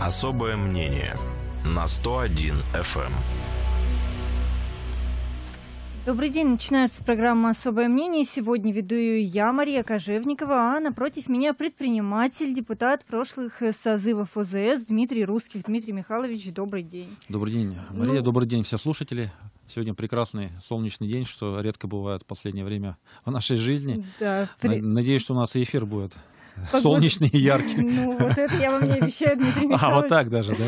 Особое мнение на 101 FM. Эм. Добрый день. Начинается программа «Особое мнение». Сегодня веду ее я, Мария Кожевникова, а напротив меня предприниматель, депутат прошлых э, созывов ОЗС Дмитрий Русских. Дмитрий Михайлович, добрый день. Добрый день, ну, Мария. Ну... Добрый день, все слушатели. Сегодня прекрасный солнечный день, что редко бывает в последнее время в нашей жизни. Да, при... Надеюсь, что у нас и эфир будет Погода... солнечный и яркий. Ну, вот это я вам не обещаю, Дмитрий Михайлович. А, вот так даже, да?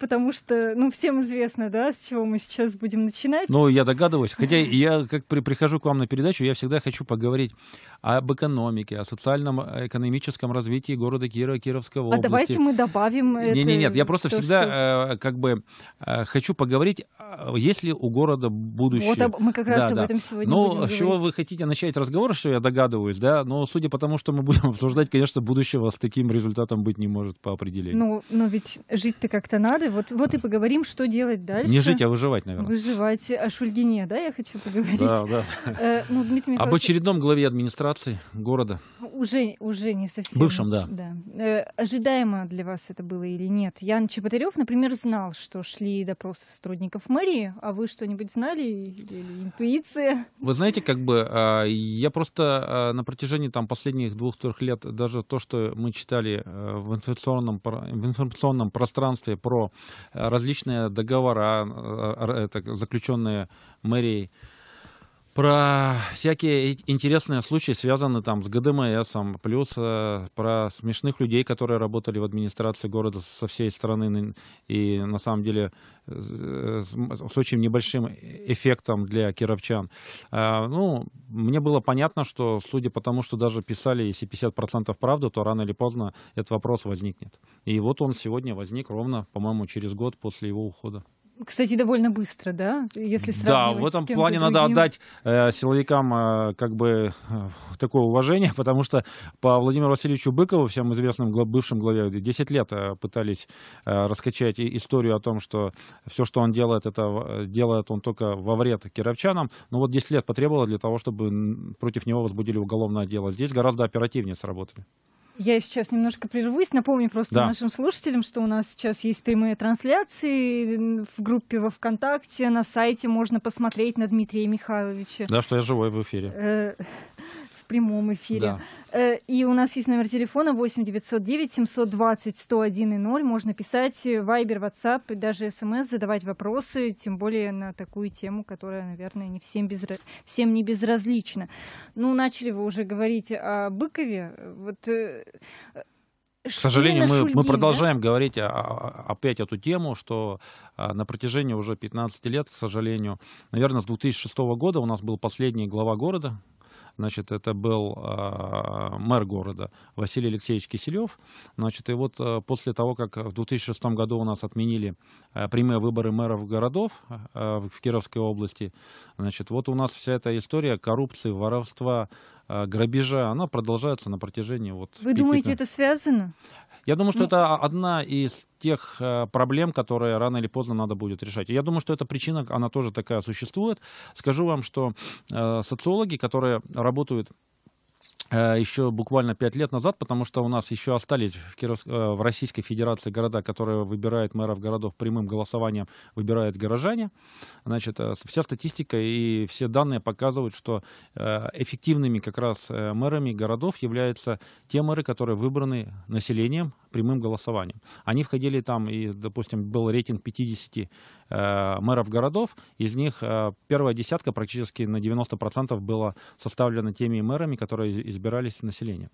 Потому что, ну, всем известно, да, с чего мы сейчас будем начинать. Ну, я догадываюсь. Хотя я, как при, прихожу к вам на передачу, я всегда хочу поговорить об экономике, о социальном, экономическом развитии города Кирова, Кировского области. А давайте мы добавим не, не, нет, я просто то, всегда что... Э, как бы э, хочу поговорить, а, есть ли у города будущее. Вот мы как раз да, об да. этом сегодня Ну, с чего вы хотите начать разговор, что я догадываюсь, да? Но ну, судя по тому, что мы будем обсуждать, конечно, что будущего с таким результатом быть не может по определению. Ну, но ведь жить-то как-то надо. Вот, вот и поговорим, что делать дальше. Не жить, а выживать, наверное. Выживать. О Шульгине, да, я хочу поговорить. Да, да. Э, ну, Дмитрий Об очередном главе администрации города уже, уже не совсем. Бывшим, да. да. Э, ожидаемо для вас это было или нет? Ян Чеботарев, например, знал, что шли допросы сотрудников мэрии, а вы что-нибудь знали? Или интуиция? Вы знаете, как бы а, я просто а, на протяжении там последних двух-трех лет даже то, что мы читали э, в информационном, в информационном пространстве про э, различные договора, э, это, заключенные мэрией, про всякие интересные случаи, связанные там с ГДМС, эм плюс э, про смешных людей, которые работали в администрации города со всей страны, и на самом деле э, с, с очень небольшим эффектом для кировчан. Э, ну, мне было понятно, что, судя по тому, что даже писали, если 50% правду, то рано или поздно этот вопрос возникнет. И вот он сегодня возник ровно, по-моему, через год после его ухода. Кстати, довольно быстро, да? Если да, в этом плане надо отдать э, силовикам э, как бы э, такое уважение, потому что по Владимиру Васильевичу Быкову, всем известным глав, бывшим главе, 10 лет э, пытались э, раскачать историю о том, что все, что он делает, это э, делает он только во вред кировчанам. Но вот 10 лет потребовало для того, чтобы против него возбудили уголовное дело. Здесь гораздо оперативнее сработали. Я сейчас немножко прервусь. Напомню просто да. нашим слушателям, что у нас сейчас есть прямые трансляции в группе во ВКонтакте. На сайте можно посмотреть на Дмитрия Михайловича. Да, что я живой в эфире. Э, в прямом эфире. Да. Э, и у нас есть номер телефона 8 909 720 101 и 0. Можно писать Вайбер Ватсап и даже смс, эм задавать вопросы, тем более на такую тему, которая, наверное, не всем, безра... всем не безразлична. Ну, начали вы уже говорить о Быкове. Вот э, к сожалению, мы, Шульгин, мы продолжаем да? говорить о, о, опять эту тему, что а, на протяжении уже 15 лет, к сожалению, наверное, с 2006 года у нас был последний глава города, значит, это был э, мэр города Василий Алексеевич Киселев, значит, и вот э, после того, как в 2006 году у нас отменили э, прямые выборы мэров городов э, в Кировской области, значит, вот у нас вся эта история коррупции, воровства, грабежа, она продолжается на протяжении вот... Вы думаете, это связано? Я думаю, что ну, это одна из тех э, проблем, которые рано или поздно надо будет решать. я думаю, что эта причина, она тоже такая существует. Скажу вам, что э, социологи, которые работают Э, еще буквально пять лет назад, потому что у нас еще остались в, Кировск... Э, в Российской Федерации города, которые выбирают мэров городов прямым голосованием, выбирают горожане. Значит, э, вся статистика и все данные показывают, что эффективными как раз мэрами городов являются те мэры, которые выбраны населением прямым голосованием. Они входили там, и, допустим, был рейтинг 50 мэров городов, из них первая десятка практически на 90% была составлена теми мэрами, которые избирались населением.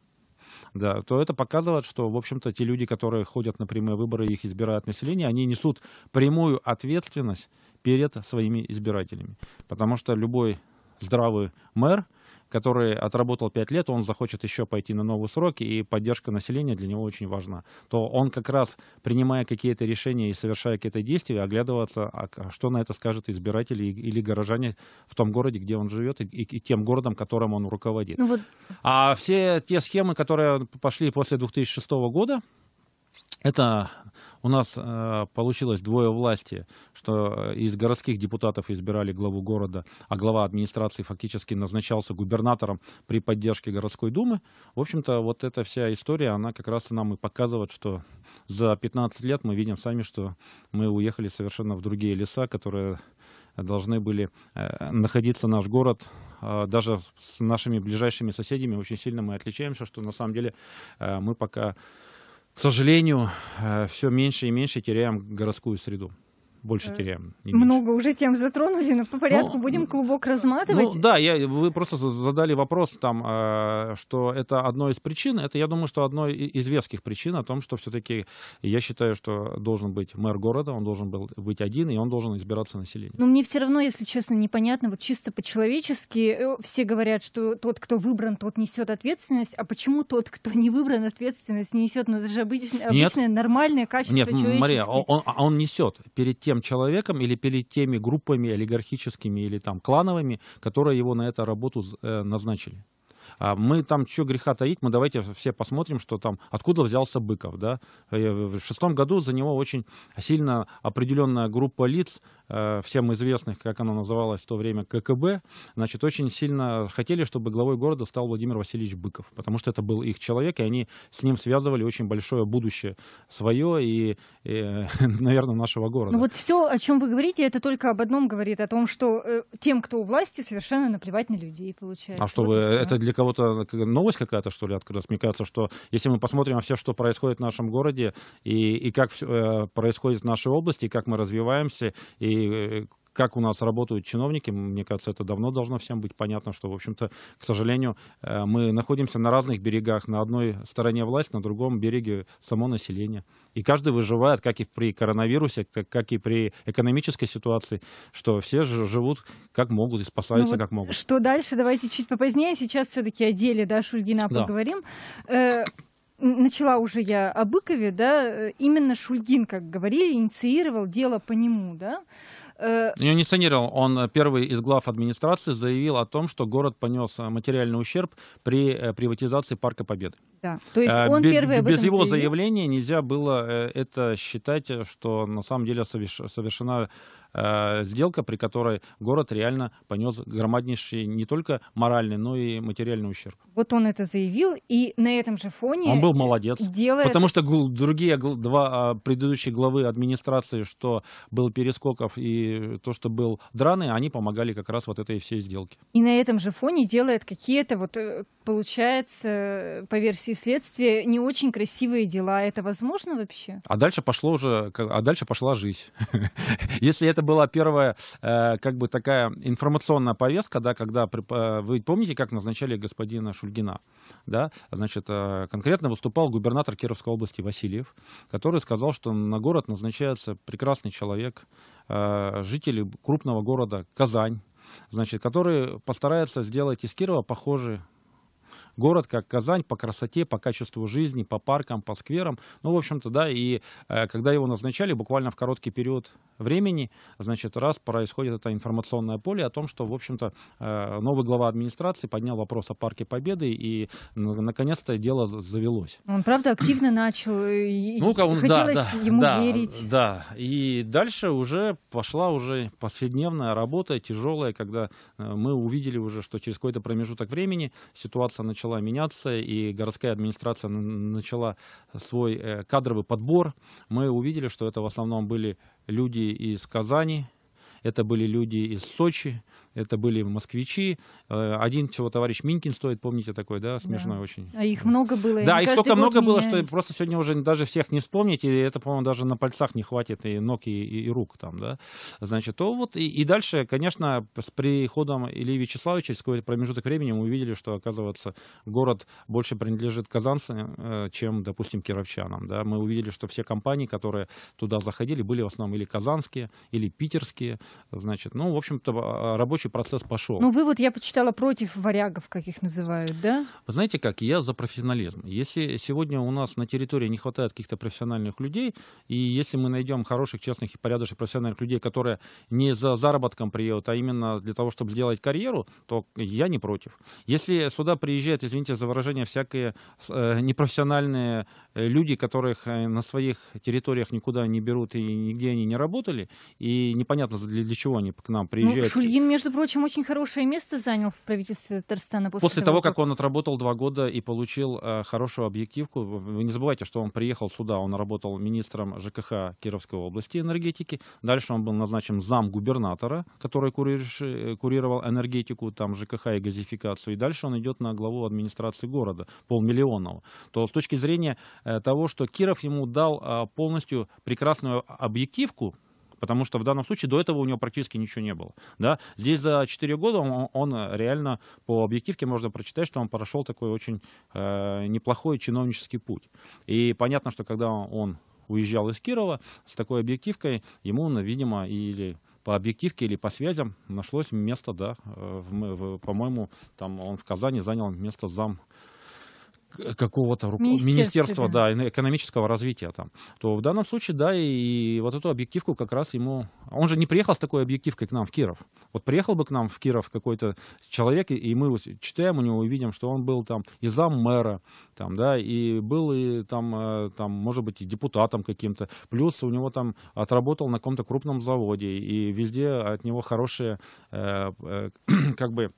Да, то это показывает, что, в общем-то, те люди, которые ходят на прямые выборы и их избирают население, они несут прямую ответственность перед своими избирателями. Потому что любой здравый мэр – который отработал 5 лет, он захочет еще пойти на новые сроки, и поддержка населения для него очень важна, то он как раз, принимая какие-то решения и совершая какие-то действия, оглядываться, а что на это скажет избиратели или горожане в том городе, где он живет, и, и, и тем городом, которым он руководит. Ну, вот... А все те схемы, которые пошли после 2006 года, это у нас э, получилось двое власти, что э, из городских депутатов избирали главу города, а глава администрации фактически назначался губернатором при поддержке городской думы. В общем-то, вот эта вся история, она как раз и нам и показывает, что за 15 лет мы видим сами, что мы уехали совершенно в другие леса, которые должны были э, находиться наш город э, даже с нашими ближайшими соседями очень сильно мы отличаемся, что на самом деле э, мы пока к сожалению, э, все меньше и меньше теряем городскую среду больше э, теряем. Много уже тем затронули, но по ну, порядку ну, будем клубок разматывать. Ну, да, я, вы просто задали вопрос там, э, что это одно из причин. Это, я думаю, что одно из веских причин о том, что все-таки я считаю, что должен быть мэр города, он должен был быть один, и он должен избираться населением. Но мне все равно, если честно, непонятно, вот чисто по-человечески э, все говорят, что тот, кто выбран, тот несет ответственность, а почему тот, кто не выбран, ответственность несет? Ну, это же обычное, обычное нормальное качество Нет, человеческое. Мария, он, а он несет перед тем, тем человеком или перед теми группами олигархическими или там клановыми, которые его на эту работу э, назначили. А мы там, что греха таить, мы давайте все посмотрим, что там, откуда взялся Быков, да. Э, в шестом году за него очень сильно определенная группа лиц Э, всем известных, как оно называлось в то время, ККБ, значит, очень сильно хотели, чтобы главой города стал Владимир Васильевич Быков, потому что это был их человек, и они с ним связывали очень большое будущее свое и, и э, наверное, нашего города. Ну вот все, о чем вы говорите, это только об одном говорит, о том, что э, тем, кто у власти, совершенно наплевать на людей, получается. А чтобы вот это для кого-то новость какая-то, что ли, открылась? Мне кажется, что если мы посмотрим все, что происходит в нашем городе, и, и как все, э, происходит в нашей области, и как мы развиваемся, и Э, как у нас работают чиновники, мне кажется, это давно должно всем быть понятно, что, в общем-то, к сожалению, э, мы находимся на разных берегах. На одной стороне власть, на другом береге само население. И каждый выживает, как и при коронавирусе, как и при экономической ситуации, что все живут как могут и спасаются ну, вот как могут. Что дальше? Давайте чуть попозднее. Сейчас все-таки о деле да, Шульгина да. поговорим. Э, начала уже я о Быкове, да, э, именно Шульгин, как говорили, инициировал дело по нему, да. Э, не инициировал, он э, первый из глав администрации заявил о том, что город понес материальный ущерб при приватизации Парка Победы. Да, то есть он первый об Без его заявил. заявления нельзя было это считать, что на самом деле совершена Э, сделка, при которой город реально понес громаднейший не только моральный, но и материальный ущерб. Вот он это заявил, и на этом же фоне... Он был молодец. Делает... Потому что другие два а, предыдущие главы администрации, что был Перескоков и то, что был Драны, они помогали как раз вот этой всей сделке. И на этом же фоне делает какие-то, вот э, получается, по версии следствия, не очень красивые дела. Это возможно вообще? А дальше пошло уже, а дальше пошла жизнь. Если это это была первая, э, как бы такая информационная повестка, да, когда э, вы помните, как назначали господина Шульгина, да, значит, э, конкретно выступал губернатор Кировской области Васильев, который сказал, что на город назначается прекрасный человек, жители крупного города Казань, значит, который постарается сделать из Кирова похожий город, как Казань, по красоте, по качеству жизни, по паркам, по скверам. Ну, в общем-то, да, и э, когда его назначали, буквально в короткий период времени, значит, раз происходит это информационное поле о том, что, в общем-то, э, новый глава администрации поднял вопрос о Парке Победы, и, наконец-то, дело завелось. Он, правда, активно начал, э, ну, он, да, да, ему да, верить. Да, и дальше уже пошла уже повседневная работа, тяжелая, когда мы увидели уже, что через какой-то промежуток времени ситуация начала начала меняться, и городская администрация начала свой э, кадровый подбор, мы увидели, что это в основном были люди из Казани, это были люди из Сочи, это были москвичи. Э, один чего товарищ Минкин стоит, помните такой, да, смешной да. очень. А их много было. Да, их столько много было, что просто сегодня уже даже всех не вспомнить, и это, по-моему, даже на пальцах не хватит и ног, и, и, рук там, да. Значит, то вот, и, и дальше, конечно, с приходом Ильи Вячеславовича, через какой-то промежуток времени мы увидели, что, оказывается, город больше принадлежит казанцам, э, чем, допустим, кировчанам, да. Мы увидели, что все компании, которые туда заходили, были в основном или казанские, или питерские, значит, ну, в общем-то, а, а, рабочий процесс пошел. Ну, вывод я почитала против варягов, как их называют, да? Вы знаете как, я за профессионализм. Если сегодня у нас на территории не хватает каких-то профессиональных людей, и если мы найдем хороших, честных и порядочных профессиональных людей, которые не за заработком приедут, а именно для того, чтобы сделать карьеру, то я не против. Если сюда приезжают, извините за выражение, всякие э, непрофессиональные э, люди, которых э, на своих территориях никуда не берут и нигде они не работали, и непонятно для, для чего они к нам ну, приезжают. Ну, Шульгин, между между прочим, очень хорошее место занял в правительстве Татарстана после, после того, того, как он отработал два года и получил э, хорошую объективку. Вы не забывайте, что он приехал сюда, он работал министром ЖКХ Кировской области энергетики. Дальше он был назначен зам губернатора, который кури... Э, курировал энергетику, там ЖКХ и газификацию. И дальше он идет на главу администрации города, полмиллионного. То с точки зрения э, того, что Киров ему дал э, полностью прекрасную объективку, потому что в данном случае до этого у него практически ничего не было. Да? Здесь за 4 года он, он э, реально по объективке можно прочитать, что он прошел такой очень э, неплохой чиновнический путь. И понятно, что когда он уезжал из Кирова с такой объективкой, ему, ну, видимо, или по объективке или по связям нашлось место, да, э, по-моему, там он в Казани занял место зам какого-то рук... министерства, да, экономического развития там, то в данном случае, да, и вот эту объективку как раз ему... Он же не приехал с такой объективкой к нам в Киров. Вот приехал бы к нам в Киров какой-то человек, и мы читаем у него, и видим, что он был там и зам мэра, там, да, и был и там, э, там, может быть, и депутатом каким-то, плюс у него там отработал на каком-то крупном заводе, и везде от него хорошие, э, э, как бы,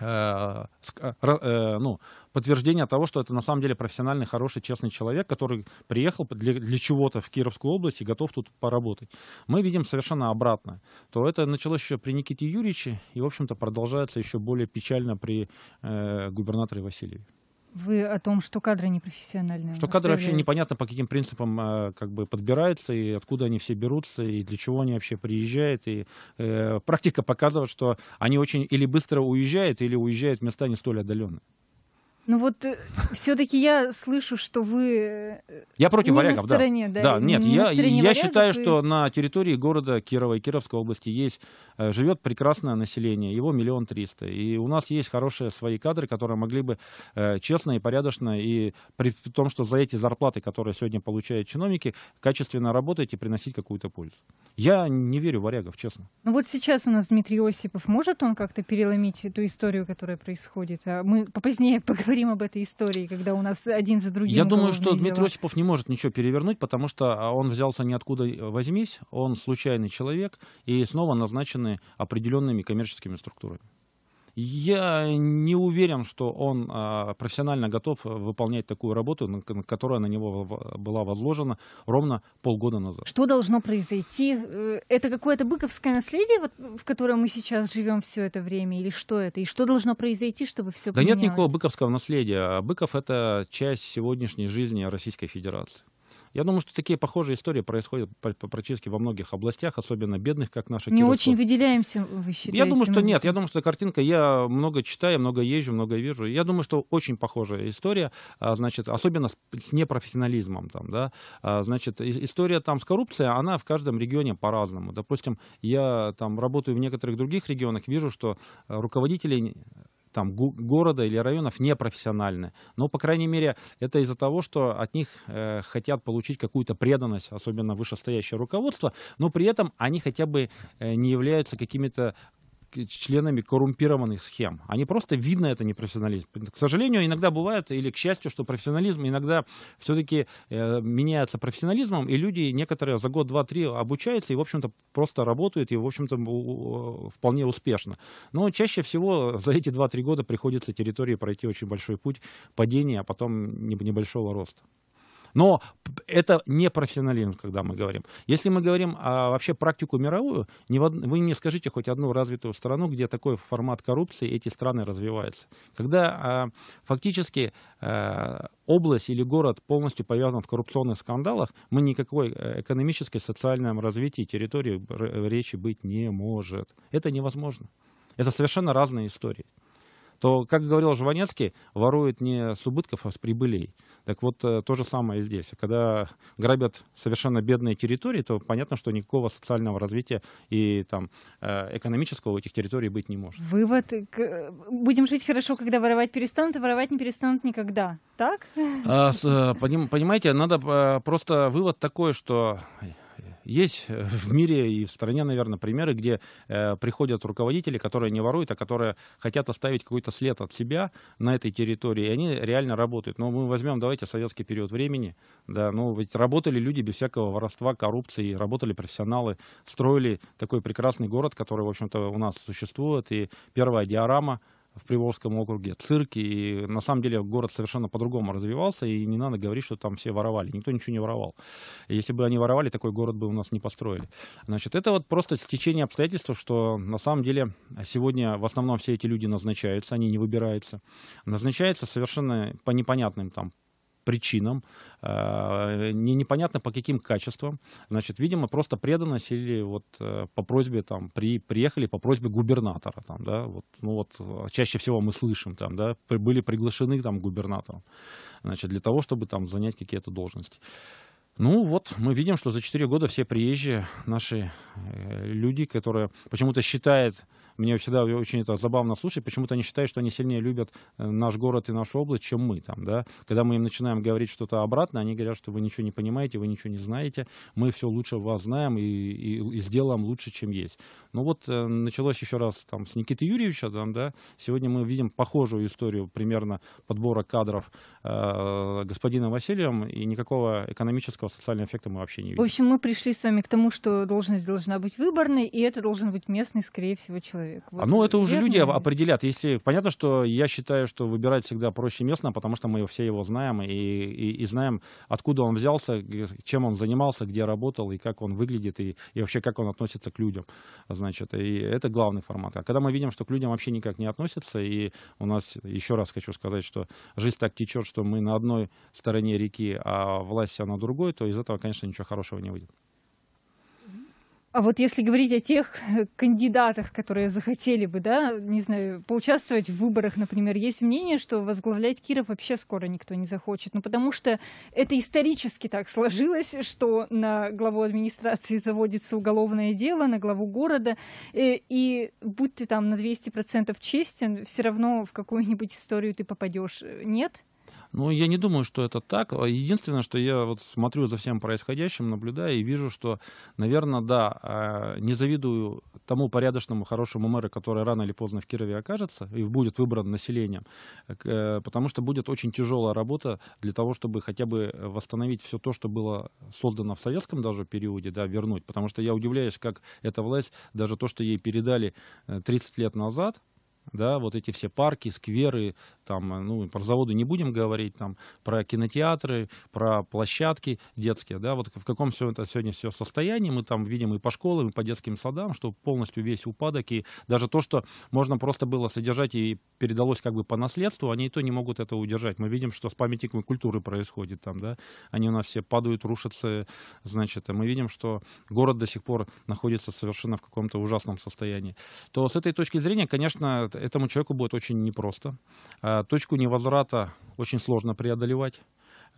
Э, э, э, ну, подтверждение того, что это на самом деле профессиональный, хороший, честный человек, который приехал для, для чего-то в Кировскую область и готов тут поработать. Мы видим совершенно обратное. То это началось еще при Никите Юрьевиче и, в общем-то, продолжается еще более печально при э, губернаторе Васильеве. Вы о том, что кадры непрофессиональные. Что кадры вообще непонятно, по каким принципам э, как бы подбираются, и откуда они все берутся, и для чего они вообще приезжают. И э, практика показывает, что они очень или быстро уезжают, или уезжают в места не столь отдаленные. Ну вот э, все-таки я слышу, что вы... Э, я против не варягов, на стороне, да. да. Да, нет, не я, я варягов, считаю, и- что на территории города Кирова и Кировской области есть, э, живет прекрасное население, его миллион триста. И у нас есть хорошие свои кадры, которые могли бы честно и порядочно, и при том, что за эти зарплаты, которые сегодня получают чиновники, качественно работать и приносить какую-то пользу. Я не верю в варягов, честно. Ну вот сейчас у нас Дмитрий Осипов, может он как-то переломить эту историю, которая происходит? А мы попозднее поговорим поговорим об этой истории, когда у нас один за другим. Я думаю, что дела. Дмитрий Осипов не может ничего перевернуть, потому что а, он взялся ниоткуда э, возьмись, он случайный человек и снова назначены определенными коммерческими структурами. Я не уверен, что он а, профессионально готов э, выполнять такую работу, которая на него а, была возложена ровно полгода назад. Что должно произойти? Э, это какое-то быковское наследие, вот, в котором мы сейчас живем все это время, или что это? И что должно произойти, чтобы все да поменялось? Да нет никакого быковского наследия. Быков — это часть сегодняшней жизни Российской Федерации. Я думаю, что такие похожие истории происходят практически во многих областях, особенно бедных, как наша Не Кировская. очень выделяемся, вы считаете? Я думаю, что мы... нет. Я думаю, что картинка, я много читаю, много езжу, много вижу. Я думаю, что очень похожая история, а, значит, особенно с непрофессионализмом. Там, да? А, значит, история там с коррупцией, она в каждом регионе по-разному. Допустим, я там работаю в некоторых других регионах, вижу, что э, руководителей там, города или районов непрофессиональны. Но, по крайней мере, это из-за того, что от них э, хотят получить какую-то преданность, особенно вышестоящее руководство, но при этом они хотя бы э, не являются какими-то членами коррумпированных схем. Они просто видно это непрофессионализм. К сожалению, иногда бывает, или к счастью, что профессионализм иногда все-таки э, меняется профессионализмом, и люди некоторые за год, два, три обучаются и, в общем-то, просто работают, и, в общем-то, вполне успешно. Но чаще всего за эти два-три года приходится территории пройти очень большой путь падения, а потом небольшого роста. Но это не профессионализм, когда мы говорим. Если мы говорим о а, вообще практику мировую, вы мне скажите хоть одну развитую страну, где такой формат коррупции, эти страны развиваются. Когда а, фактически а, область или город полностью повязан в коррупционных скандалах, мы никакой э, экономической, социальном развитии территории речи быть не может. Это невозможно. Это совершенно разные истории то, как говорил Жванецкий, воруют не с убытков, а с прибылей. Так вот, э, то же самое и здесь. Когда грабят совершенно бедные территории, то понятно, что никакого социального развития и там, э, экономического у этих территорий быть не может. Вывод. Э, будем жить хорошо, когда воровать перестанут, а воровать не перестанут никогда. Так? А, понимаете, надо просто вывод такой, что есть э, в мире и в стране, наверное, примеры, где э, приходят руководители, которые не воруют, а которые хотят оставить какой-то след от себя на этой территории, и они реально работают. Но ну, мы возьмем, давайте, советский период времени, да, ну ведь работали люди без всякого воровства, коррупции, работали профессионалы, строили такой прекрасный город, который, в общем-то, у нас существует, и первая диорама — в Приволжском округе, цирки. И на самом деле город совершенно по-другому развивался, и не надо говорить, что там все воровали. Никто ничего не воровал. И если бы они воровали, такой город бы у нас не построили. Значит, это вот просто стечение обстоятельств, что на самом деле сегодня в основном все эти люди назначаются, они не выбираются. Назначаются совершенно по непонятным там причинам, э, не, непонятно по каким качествам. Значит, видимо, просто преданность или вот э, по просьбе там при, приехали по просьбе губернатора там, да, вот, ну вот э, чаще всего мы слышим там, да, были приглашены там губернатором, значит, для того, чтобы там занять какие-то должности. Ну вот, мы видим, что за 4 года все приезжие наши э, люди, которые почему-то считают, мне всегда очень это забавно слушать, почему-то они считают, что они сильнее любят э, наш город и нашу область, чем мы там, да. Когда мы им начинаем говорить что-то обратно, они говорят, что вы ничего не понимаете, вы ничего не знаете, мы все лучше вас знаем и, и, и сделаем лучше, чем есть. Ну вот, э, началось еще раз там с Никиты Юрьевича, там, да, сегодня мы видим похожую историю примерно подбора кадров э, господина Васильевым, и никакого экономического социального эффекта мы вообще не видим. В общем, мы пришли с вами к тому, что должность должна быть выборной, и это должен быть местный, скорее всего, человек. А, вот а ну, это уже люди или? определят. Если понятно, что я считаю, что выбирать всегда проще местного, потому что мы все его знаем и, и, и знаем, откуда он взялся, чем он занимался, где работал и как он выглядит и, и вообще как он относится к людям. Значит, и это главный формат. А когда мы видим, что к людям вообще никак не относятся, и у нас еще раз хочу сказать, что жизнь так течет, что мы на одной стороне реки, а власть вся на другой, собой, то из этого, конечно, ничего хорошего не выйдет. А вот если говорить о тех кандидатах, которые захотели бы, да, не знаю, поучаствовать в выборах, например, есть мнение, что возглавлять Киров вообще скоро никто не захочет. Ну, потому что это исторически так сложилось, что на главу администрации заводится уголовное дело, на главу города. И, э, и будь ты там на 200% честен, все равно в какую-нибудь историю ты попадешь. Нет? Ну, я не думаю, что это так. Единственное, что я вот смотрю за всем происходящим, наблюдаю и вижу, что, наверное, да, а, не завидую тому порядочному, хорошему мэру, который рано или поздно в Кирове окажется и будет выбран населением, э, потому что будет очень тяжелая работа для того, чтобы хотя бы восстановить все то, что было создано в советском даже периоде, да, вернуть. Потому что я удивляюсь, как эта власть, даже то, что ей передали 30 э, лет назад, да, вот эти все парки, скверы, там, э, ну, про заводы не будем говорить, там, про кинотеатры, про площадки детские, да, вот в каком все это сегодня все состоянии, мы там видим и по школам, и по детским садам, что полностью весь упадок, и даже то, что можно просто было содержать и передалось как бы по наследству, они и то не могут это удержать. Мы видим, что с памятниками культуры происходит там, да, они у нас все падают, рушатся, значит, а мы видим, что город до сих пор находится совершенно в каком-то ужасном состоянии. То с этой точки зрения, конечно, этому человеку будет очень непросто. А точку невозврата очень сложно преодолевать.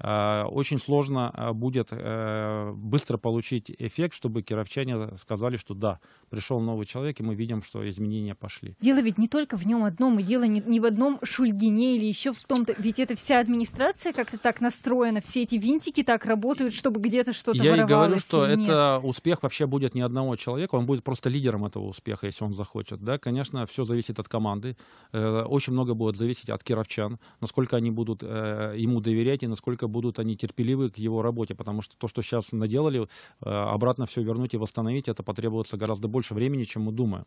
Э, очень сложно э, будет э, быстро получить эффект, чтобы кировчане сказали, что да, пришел новый человек, и мы видим, что изменения пошли. Дело ведь не только в нем одном, и дело не, не в одном Шульгине или еще в том-то, ведь это вся администрация как-то так настроена, все эти винтики так работают, чтобы где-то что-то Я и говорю, что нет. это успех вообще будет не одного человека, он будет просто лидером этого успеха, если он захочет. Да, конечно, все зависит от команды, очень много будет зависеть от кировчан, насколько они будут ему доверять и насколько насколько будут они терпеливы к его работе, потому что то, что сейчас наделали, э, обратно все вернуть и восстановить, это потребуется гораздо больше времени, чем мы думаем.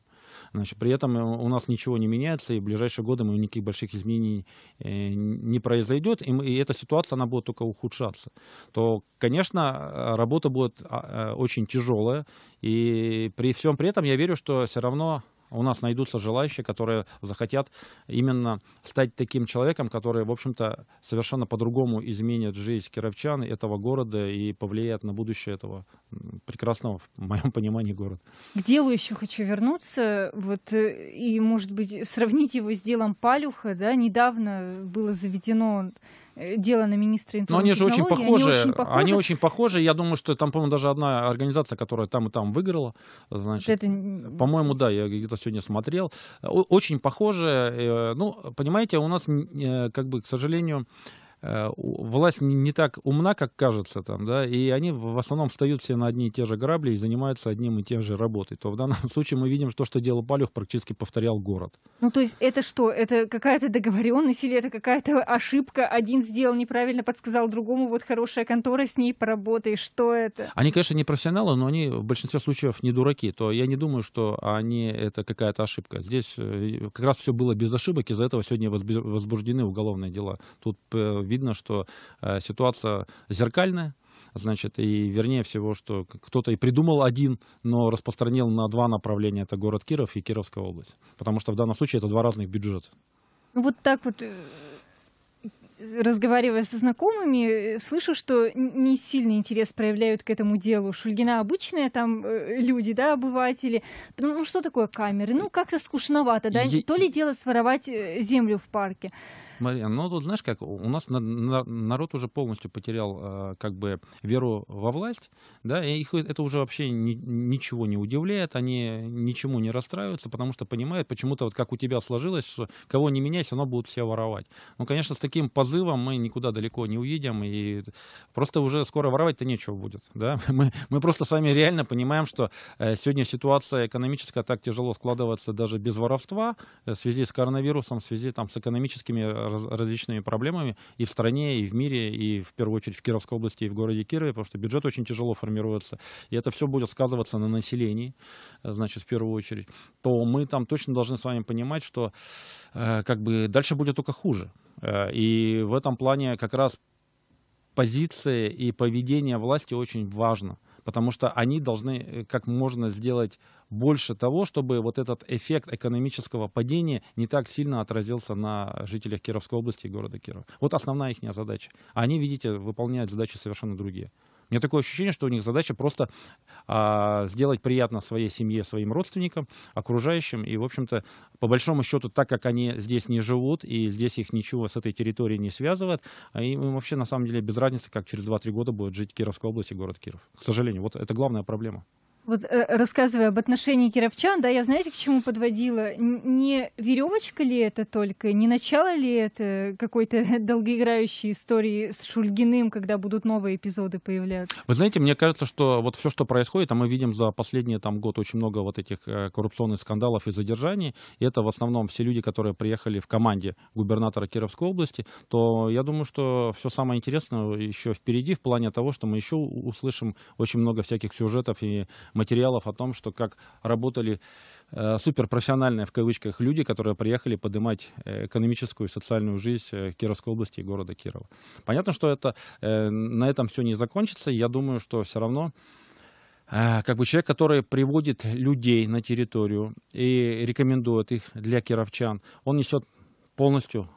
Значит, при этом э, у нас ничего не меняется, и в ближайшие годы мы никаких больших изменений э, не произойдет, и, мы, и эта ситуация, она будет только ухудшаться. То, конечно, работа будет а, очень тяжелая, и при всем при этом я верю, что все равно у нас найдутся желающие, которые захотят именно стать таким человеком, который, в общем-то, совершенно по-другому изменит жизнь кировчан этого города и повлияет на будущее этого прекрасного, в моем понимании, города. К делу еще хочу вернуться, вот, э, и, может быть, сравнить его с делом Палюха, да, недавно было заведено Э, дело на министра Но они же очень похожи. Они очень похожи. Они очень похожи. Я думаю, что там, по-моему, даже одна организация, которая там и там выиграла. Значит, это... По-моему, да, я где-то сегодня смотрел. Очень похожи. Э, ну, понимаете, у нас, э, как бы, к сожалению, Э, власть не так умна, как кажется там, да, и они в основном встают все на одни и те же грабли и занимаются одним и тем же работой, то в данном случае мы видим, что то, что делал Палюх, практически повторял город. Ну, то есть это что? Это какая-то договоренность или это какая-то ошибка? Один сделал неправильно, подсказал другому, вот хорошая контора, с ней поработай, что это? Они, конечно, не профессионалы, но они в большинстве случаев не дураки, то я не думаю, что они это какая-то ошибка. Здесь э, как раз все было без ошибок, из-за этого сегодня возбуждены уголовные дела. Тут э, видно, что э, ситуация зеркальная, значит, и вернее всего, что кто-то и придумал один, но распространил на два направления, это город Киров и Кировская область, потому что в данном случае это два разных бюджета. вот так вот э, разговаривая со знакомыми, э, слышу, что не сильный интерес проявляют к этому делу. Шульгина обычные там люди, да, обыватели. Ну, что такое камеры? Ну, как-то скучновато, да? Я... То ли дело своровать землю в парке. Мария, ну тут знаешь как, у нас на, на, народ уже полностью потерял э, как бы веру во власть, да, и их это уже вообще ни, ничего не удивляет, они ничему не расстраиваются, потому что понимают, почему-то вот как у тебя сложилось, что кого не менять, оно будут все воровать. Ну, конечно, с таким позывом мы никуда далеко не уедем, и просто уже скоро воровать-то нечего будет, да. Мы, мы просто с вами реально понимаем, что э, сегодня ситуация экономическая так тяжело складывается даже без воровства, э, в связи с коронавирусом, в связи там с экономическими э, раз, различными проблемами и в стране, и в мире, и в первую очередь в Кировской области, и в городе Кирове, потому что бюджет очень тяжело формируется, и это все будет сказываться на населении, э, значит, в первую очередь, то мы там точно должны с вами понимать, что э, как бы дальше будет только хуже. Э, и в этом плане как раз позиция и поведение власти очень важно потому что они должны э, как можно сделать больше того, чтобы вот этот эффект экономического падения не так сильно отразился на жителях Кировской области и города Кирова. Вот основная их задача. А они, видите, выполняют задачи совершенно другие меня такое ощущение, что у них задача просто а, сделать приятно своей семье, своим родственникам, окружающим. И, в общем-то, по большому счету, так как они здесь не живут, и здесь их ничего с этой территорией не связывает, а им вообще, на самом деле, без разницы, как через 2-3 года будет жить Кировская область и город Киров. К сожалению, вот это главная проблема вот э, рассказывая об отношении кировчан, да, я знаете, к чему подводила? Не веревочка ли это только, не начало ли это какой-то долгоиграющей истории с Шульгиным, когда будут новые эпизоды появляться? Вы знаете, мне кажется, что вот все, что происходит, а мы видим за последний там, год очень много вот этих э, коррупционных скандалов и задержаний, и это в основном все люди, которые приехали в команде губернатора Кировской области, то я думаю, что все самое интересное еще впереди в плане того, что мы еще услышим очень много всяких сюжетов и материалов о том, что как работали э, суперпрофессиональные, в кавычках, люди, которые приехали поднимать э, экономическую и социальную жизнь э, Кировской области и города Кирова. Понятно, что это, на этом все не закончится. Я думаю, что все равно как бы человек, который приводит людей на территорию и рекомендует их для кировчан, он несет полностью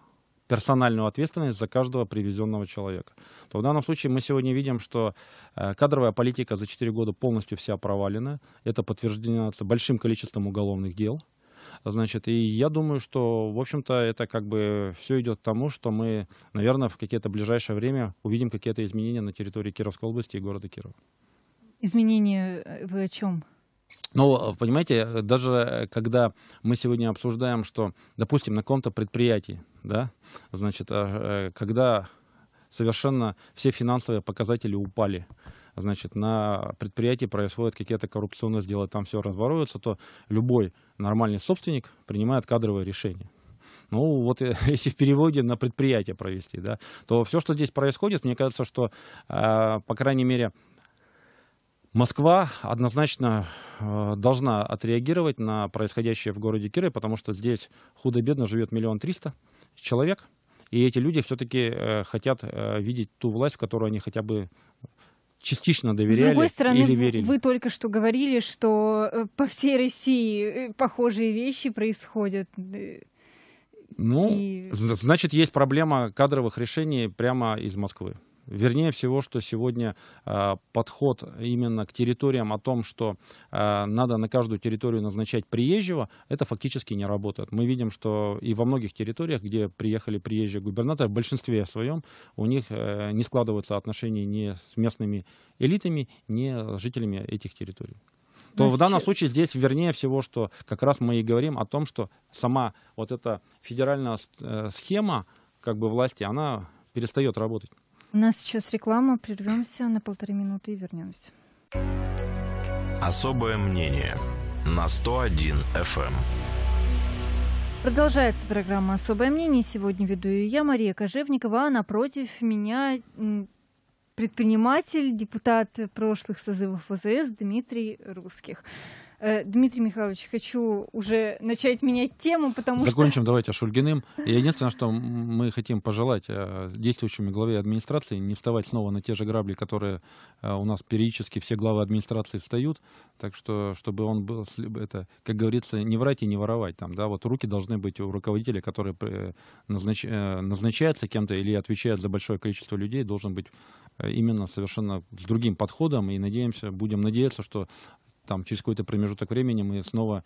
персональную ответственность за каждого привезенного человека, то в данном случае мы сегодня видим, что э, кадровая политика за 4 года полностью вся провалена. Это подтверждено большим количеством уголовных дел. Значит, и я думаю, что, в общем-то, это как бы все идет к тому, что мы, наверное, в какое-то ближайшее время увидим какие-то изменения на территории Кировской области и города Кирова. Изменения э, в чем? Но, э, понимаете, э, даже э, когда мы сегодня обсуждаем, что, допустим, на каком-то предприятии, да, значит, когда совершенно все финансовые показатели упали, значит, на предприятии происходят какие-то коррупционные сделы, там все разворовывается, то любой нормальный собственник принимает кадровое решение. Ну, вот если в переводе на предприятие провести, да, то все, что здесь происходит, мне кажется, что, по крайней мере, Москва однозначно э, должна отреагировать на происходящее в городе Кирове, потому что здесь худо-бедно живет миллион триста человек, и эти люди все-таки э, хотят э, видеть ту власть, в которую они хотя бы частично доверяли С другой стороны, или верили. Вы только что говорили, что по всей России похожие вещи происходят. Ну, и... значит, есть проблема кадровых решений прямо из Москвы. Вернее всего, что сегодня а, подход именно к территориям о том, что а, надо на каждую территорию назначать приезжего, это фактически не работает. Мы видим, что и во многих территориях, где приехали приезжие губернаторы, в большинстве своем у них э, не складываются отношения ни с местными элитами, ни с жителями этих территорий то ну, в данном случае здесь вернее всего, что как раз мы и говорим о том, что сама вот эта федеральная э, схема как бы власти, она перестает работать. У нас сейчас реклама, прервемся на полторы минуты и вернемся. Особое мнение на 101 FM. Эм. Продолжается программа «Особое мнение». Сегодня веду ее я, Мария Кожевникова, а напротив меня предприниматель, депутат прошлых созывов ОЗС Дмитрий Русских. Э, Дмитрий Михайлович, хочу уже начать менять тему, потому Закончим, что... Закончим давайте Шульгиным. И единственное, что мы хотим пожелать э, действующему главе администрации не вставать снова на те же грабли, которые э, у нас периодически все главы администрации встают. Так что, чтобы он был, это, как говорится, не врать и не воровать. Там, да? Вот руки должны быть у руководителя, который назнач... назначается кем-то или отвечает за большое количество людей, должен быть именно совершенно с другим подходом. И надеемся, будем надеяться, что там через какой-то промежуток времени мы снова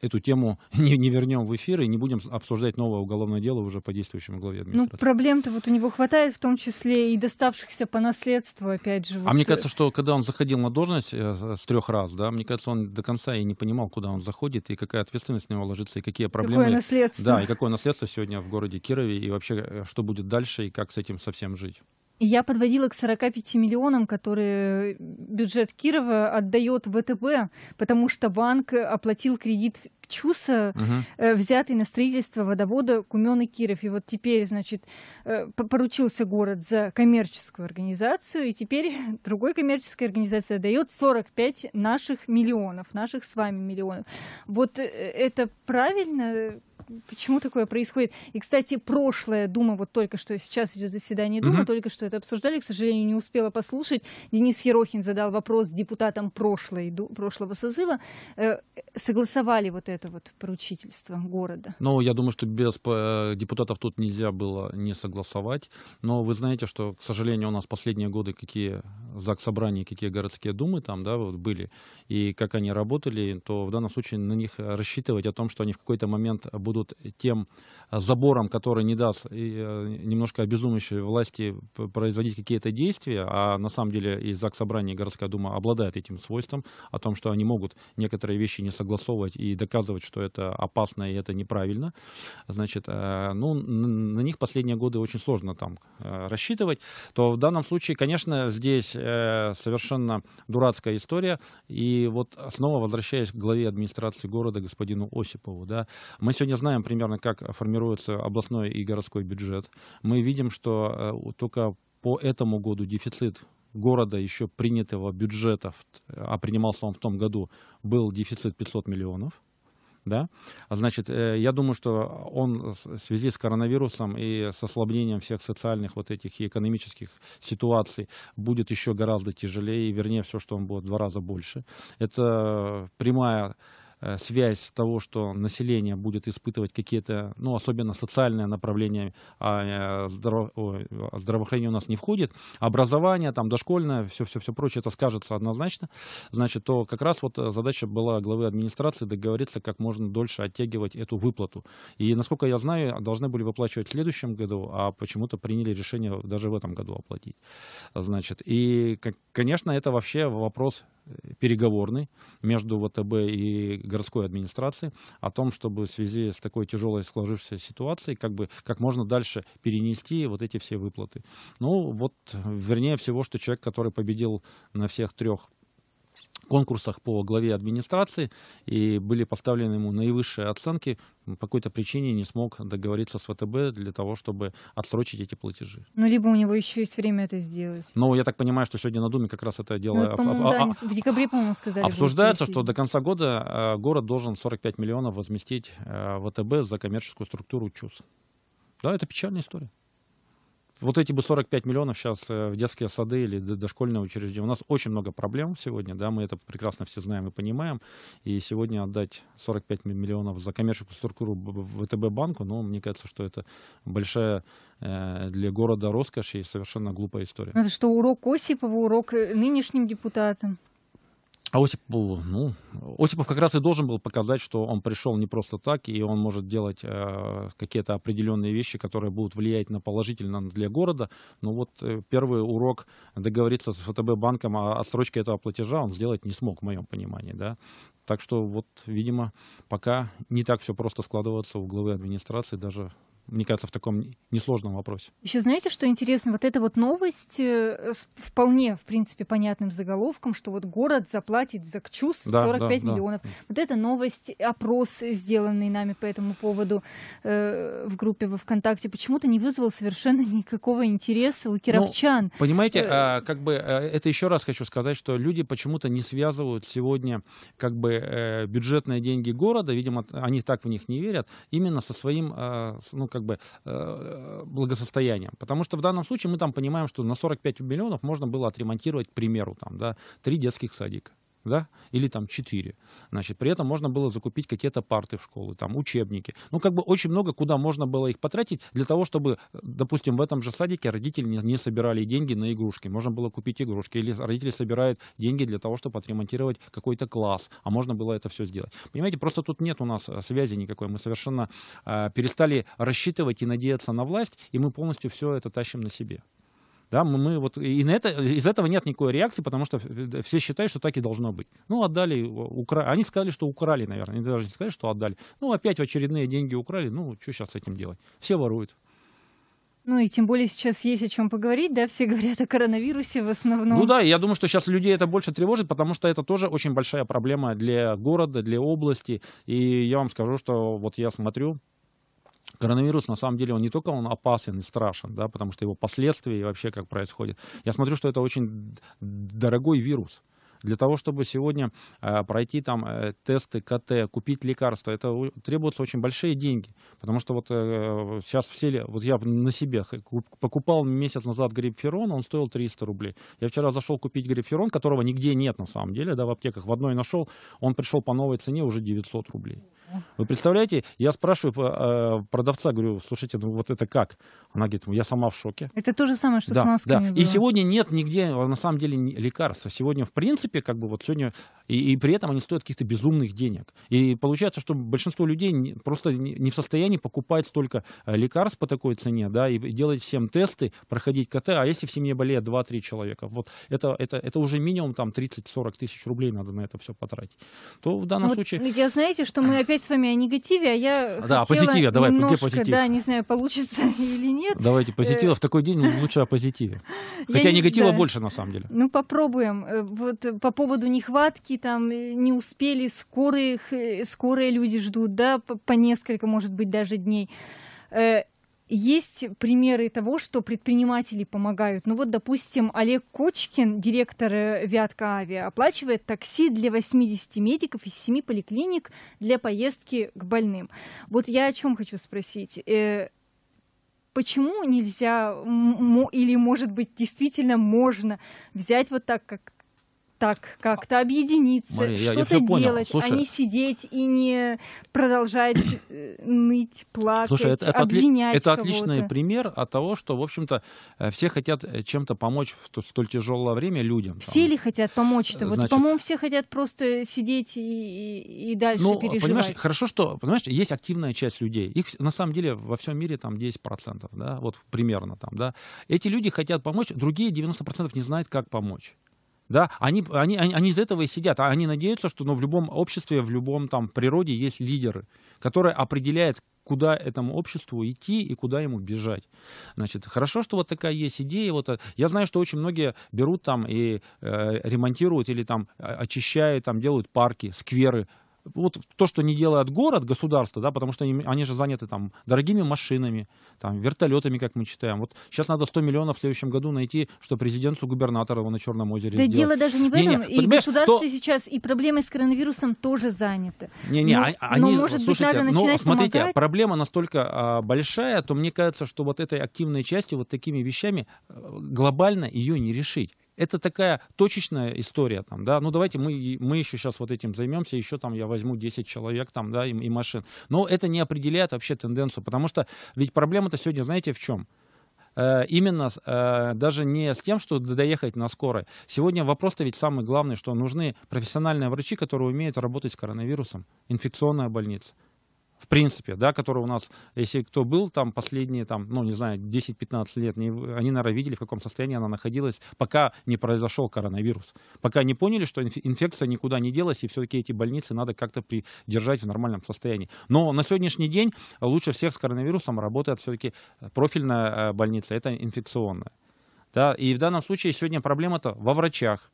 эту тему не, не вернем в эфир и не будем обсуждать новое уголовное дело уже по действующему главе ну, администрации. Ну, проблем-то вот у него хватает, в том числе и доставшихся по наследству, опять же. А вот... А мне э, кажется, что когда он заходил на должность э, с трех раз, да, мне кажется, он до конца и не понимал, куда он заходит, и какая ответственность на него ложится, и какие проблемы. Какое наследство. Да, и какое наследство сегодня в городе Кирове, и вообще, э, что будет дальше, и как с этим совсем жить. Я подводила к 45 миллионам, которые бюджет Кирова отдает ВТБ, потому что банк оплатил кредит ЧУСа, угу. взятый на строительство водовода Кумен и Киров. И вот теперь, значит, э, поручился город за коммерческую организацию, и теперь другой коммерческая организация дает 45 наших миллионов, наших с вами миллионов. Вот э, это правильно? почему такое происходит? И, кстати, прошлое Дума, вот только что сейчас идет заседание Думы, угу. только что это обсуждали, к сожалению, не успела послушать. Денис Ерохин задал вопрос депутатам прошлой, прошлого созыва. Э, согласовали вот это вот поручительство города? Ну, я думаю, что без э, депутатов тут нельзя было не согласовать. Но вы знаете, что, к сожалению, у нас последние годы какие ЗАГС собрания, какие городские думы там, да, вот были, и как они работали, то в данном случае на них рассчитывать о том, что они в какой-то момент будут будут тем э, забором, который не даст э, немножко обезумевшей власти производить какие-то действия, а на самом деле и ЗАГС Собрания и городская дума обладает этим свойством, о том, что они могут некоторые вещи не согласовывать и доказывать, что это опасно и это неправильно, значит, э, ну, на них последние годы очень сложно там рассчитывать, то в данном случае, конечно, здесь совершенно дурацкая история, и вот снова возвращаясь к главе администрации города господину Осипову, да, мы сегодня знаем примерно, как формируется областной и городской бюджет. Мы видим, что э, только по этому году дефицит города еще принятого бюджета, а принимался он в том году, был дефицит 500 миллионов. Да? А значит, э, я думаю, что он в связи с коронавирусом и с ослаблением всех социальных вот этих и экономических ситуаций будет еще гораздо тяжелее, вернее, все, что он будет в два раза больше. Это прямая Э, связь того, что население будет испытывать какие-то, ну, особенно социальное направление а э, здраво, о, а, здравоохранение у нас не входит, образование, там, дошкольное, все-все-все прочее, это скажется однозначно, значит, то как раз вот э, задача была главы администрации договориться, как можно дольше оттягивать эту выплату. И, насколько я знаю, должны были выплачивать в следующем году, а почему-то приняли решение даже в этом году оплатить. Значит, и, конечно, это вообще вопрос переговорный между ВТБ и городской администрацией о том, чтобы в связи с такой тяжелой сложившейся ситуацией как бы как можно дальше перенести вот эти все выплаты. Ну вот, вернее всего, что человек, который победил на всех трех конкурсах по главе администрации и были поставлены ему наивысшие оценки. По какой-то причине не смог договориться с ВТБ для того, чтобы отсрочить эти платежи. Ну, либо у него еще есть время это сделать. Ну, я так понимаю, что сегодня на Думе как раз это дело... Ну, это, об, а, а, да, а, об, в декабре, по-моему, сказали. Обсуждается, что до конца года э, город должен 45 миллионов возместить э, ВТБ за коммерческую структуру ЧУС. Да, это печальная история вот эти бы 45 миллионов сейчас э, в детские сады или дошкольные учреждения. У нас очень много проблем сегодня, да, мы это прекрасно все знаем и понимаем. И сегодня отдать 45 миллионов за коммерческую структуру ВТБ банку, ну, мне кажется, что это большая э, для города роскошь и совершенно глупая история. Это что, урок Осипова, урок э, нынешним депутатам? А Осипов ну, Осипов как раз и должен был показать, что он пришел не просто так, и он может делать э, какие-то определенные вещи, которые будут влиять на положительно для города. Но вот э, первый урок договориться с ФТБ банком о отсрочке этого платежа он сделать не смог, в моем понимании, да. Так что вот, видимо, пока не так все просто складывается у главы администрации даже мне кажется, в таком несложном вопросе. Еще знаете, что интересно? Вот эта вот новость э, с вполне, в принципе, понятным заголовком, что вот город заплатит за КЧУС да, 45 да, миллионов. Да. Вот эта новость, опрос, сделанный нами по этому поводу э, в группе во ВКонтакте, почему-то не вызвал совершенно никакого интереса у ну, кировчан. Ну, понимаете, э, а, как бы э, это еще раз хочу сказать, что люди почему-то не связывают сегодня как бы э, бюджетные деньги города, видимо, они так в них не верят, именно со своим, э, ну, как бы э, благосостоянием. Потому что в данном случае мы там понимаем, что на 45 миллионов можно было отремонтировать, к примеру, там, да, три детских садика да, или там 4. Значит, при этом можно было закупить какие-то парты в школы, там учебники. Ну, как бы очень много куда можно было их потратить для того, чтобы, допустим, в этом же садике родители не, не собирали деньги на игрушки. Можно было купить игрушки, или родители собирают деньги для того, чтобы отремонтировать какой-то класс, а можно было это все сделать. Понимаете, просто тут нет у нас э, связи никакой. Мы совершенно э, перестали рассчитывать и надеяться на власть, и мы полностью все это тащим на себе. Да, мы, вот, и на это, из этого нет никакой реакции, потому что э, все считают, что так и должно быть. Ну, отдали, э, укра... они сказали, что украли, наверное, они даже не сказали, что отдали. Ну, опять в очередные деньги украли, ну, что сейчас с этим делать? Все воруют. Ну и тем более сейчас есть о чем поговорить, да, все говорят о коронавирусе в основном. Ну да, я думаю, что сейчас людей это больше тревожит, потому что это тоже очень большая проблема для города, для области. И я вам скажу, что вот я смотрю, коронавирус, на самом деле, он не только он опасен и страшен, да, потому что его последствия и вообще как происходит. Я смотрю, что это очень дорогой вирус. Для того, чтобы сегодня э, пройти там э, тесты КТ, купить лекарства, это у, требуются очень большие деньги. Потому что вот э, сейчас все, вот я на себе покупал месяц назад грипферон, он стоил 300 рублей. Я вчера зашел купить грипферон, которого нигде нет на самом деле, да, в аптеках. В одной нашел, он пришел по новой цене уже 900 рублей. Вы представляете, я спрашиваю э, продавца, говорю, слушайте, ну вот это как? Она говорит, я сама в шоке. Это то же самое, что да, с масками. Да. И сегодня нет нигде, а на самом деле, лекарства. Сегодня, в принципе, как бы вот сегодня, и, и при этом они стоят каких-то безумных денег. И получается, что большинство людей просто не в состоянии покупать столько э, лекарств по такой цене, да, и делать всем тесты, проходить КТ, а если в семье болеет 2-3 человека, вот это, это, это уже минимум там 30-40 тысяч рублей надо на это все потратить. То в данном вот случае... Ну, я знаете, что мы опять говорить с вами о негативе, а я Да, о позитиве, давай, немножко, где позитив? Да, не знаю, получится или нет. Давайте позитива, э, в такой день лучше о позитиве. Хотя я негатива не, да. больше, на самом деле. Ну, попробуем. Э, вот э, по поводу нехватки, там, не успели, скорые скорые люди ждут, да, по несколько, может быть, даже дней есть примеры того, что предприниматели помогают. Ну вот, допустим, Олег Кочкин, директор э, Вятка Авиа, оплачивает такси для 80 медиков из 7 поликлиник для поездки к больным. Вот я о чем хочу спросить э, почему нельзя или, может быть, действительно можно взять вот так, как так как-то объединиться, что-то делать, а Слушай, а не сидеть и не продолжать э, ныть, плакать, Слушай, это, это обвинять Это отличный пример от того, что, в общем-то, э, все хотят э, чем-то помочь в столь тяжелое время людям. Все там. ли хотят помочь-то? Вот, по-моему, все хотят просто сидеть и, и, и дальше ну, переживать. Понимаешь, хорошо, что, понимаешь, есть активная часть людей. Их, на самом деле, во всем мире там 10%, да, вот примерно там, да. Эти люди хотят помочь, другие 90% не знают, как помочь да, они, они, они, они из этого и сидят, а они надеются, что ну, в любом обществе, в любом там природе есть лидеры, которые определяют, куда этому обществу идти и куда ему бежать. Значит, хорошо, что вот такая есть идея. Вот, э, я знаю, что очень многие берут там и э, ремонтируют или там э, очищают, там делают парки, скверы вот то, что не делает город, государство, да, потому что они, они же заняты там дорогими машинами, там, вертолетами, как мы читаем. Вот сейчас надо 100 миллионов в следующем году найти, что президенту губернатора его на Черном озере Да сделать. дело даже не в этом. Не, не, и государство то... сейчас, и проблемой с коронавирусом тоже занято. Не-не, ну, а, а но, они, но, может слушайте, быть, надо но, ну, смотрите, помогать. проблема настолько а, большая, то мне кажется, что вот этой активной части вот такими вещами э, глобально ее не решить это такая точечная история, там, да, ну давайте мы, мы еще сейчас вот этим займемся, еще там я возьму 10 человек там, да, и, и машин. Но это не определяет вообще тенденцию, потому что ведь проблема-то сегодня, знаете, в чем? Э, именно э, даже не с тем, что доехать на скорой. Сегодня вопрос-то ведь самый главный, что нужны профессиональные врачи, которые умеют работать с коронавирусом, инфекционная больница в принципе, да, которые у нас, если кто был там последние, там, ну, не знаю, 10-15 лет, не, они, наверное, видели, в каком состоянии она находилась, пока не произошел коронавирус. Пока не поняли, что инфекция никуда не делась, и все-таки эти больницы надо как-то придержать в нормальном состоянии. Но на сегодняшний день лучше всех с коронавирусом работает все-таки э, профильная э, больница, это инфекционная. Да, и в данном случае сегодня проблема-то во врачах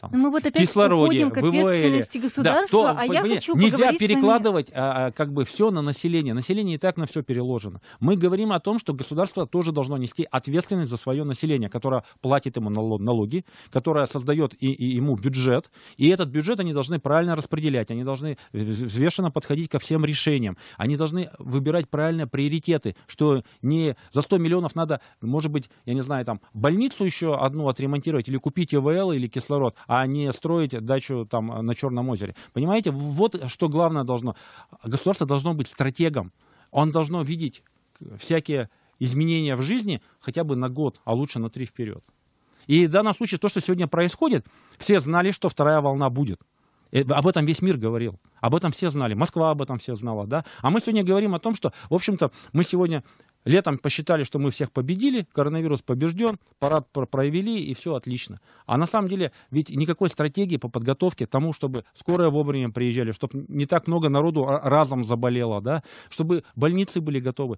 там, Но ну, мы вот в опять кислороде, к ответственности государства, да, то, а я хочу Нельзя перекладывать а, а, как бы все на население. Население и так на все переложено. Мы говорим о том, что государство тоже должно нести ответственность за свое население, которое платит ему налоги, которое создает и, и ему бюджет. И этот бюджет они должны правильно распределять, они должны взвешенно подходить ко всем решениям, они должны выбирать правильные приоритеты, что не за 100 миллионов надо, может быть, я не знаю, там больницу еще одну отремонтировать или купить ИВЛ или кислород, а не строить дачу там э, на Черном озере. Понимаете, вот что главное должно. Государство должно быть стратегом. Он должно видеть всякие изменения в жизни хотя бы на год, а лучше на три вперед. И в данном случае то, что сегодня происходит, все знали, что вторая волна будет. Э, об этом весь мир говорил, об этом все знали, Москва об этом все знала, да. А мы сегодня говорим о том, что, в общем-то, мы сегодня Летом посчитали, что мы всех победили, коронавирус побежден, парад провели и все отлично. А на самом деле ведь никакой стратегии по подготовке к тому, чтобы скорые вовремя приезжали, чтобы не так много народу а, разом заболело, да, чтобы больницы были готовы.